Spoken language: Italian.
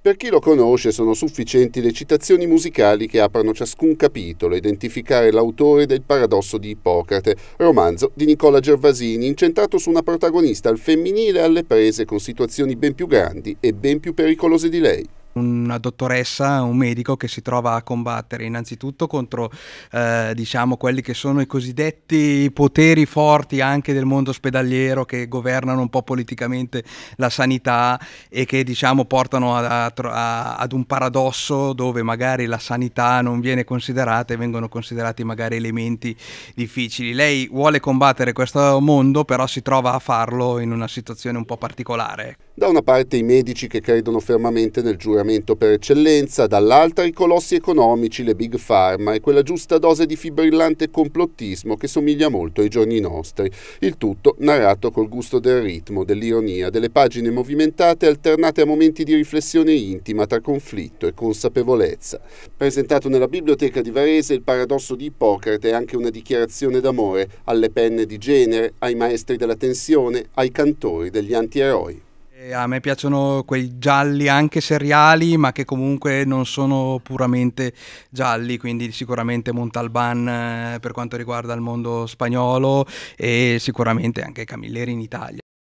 Per chi lo conosce sono sufficienti le citazioni musicali che aprono ciascun capitolo, identificare l'autore del Paradosso di Ippocrate, romanzo di Nicola Gervasini, incentrato su una protagonista al femminile alle prese con situazioni ben più grandi e ben più pericolose di lei una dottoressa, un medico che si trova a combattere innanzitutto contro eh, diciamo quelli che sono i cosiddetti poteri forti anche del mondo ospedaliero che governano un po' politicamente la sanità e che diciamo portano a, ad un paradosso dove magari la sanità non viene considerata e vengono considerati magari elementi difficili. Lei vuole combattere questo mondo però si trova a farlo in una situazione un po' particolare. Ecco. Da una parte i medici che credono fermamente nel giuramento trattamento per eccellenza, dall'altra i colossi economici, le big pharma e quella giusta dose di fibrillante complottismo che somiglia molto ai giorni nostri. Il tutto narrato col gusto del ritmo, dell'ironia, delle pagine movimentate alternate a momenti di riflessione intima tra conflitto e consapevolezza. Presentato nella biblioteca di Varese, il paradosso di Ippocrate è anche una dichiarazione d'amore alle penne di genere, ai maestri della tensione, ai cantori degli antieroi. A me piacciono quei gialli anche seriali, ma che comunque non sono puramente gialli, quindi sicuramente Montalban eh, per quanto riguarda il mondo spagnolo e sicuramente anche Camilleri in Italia.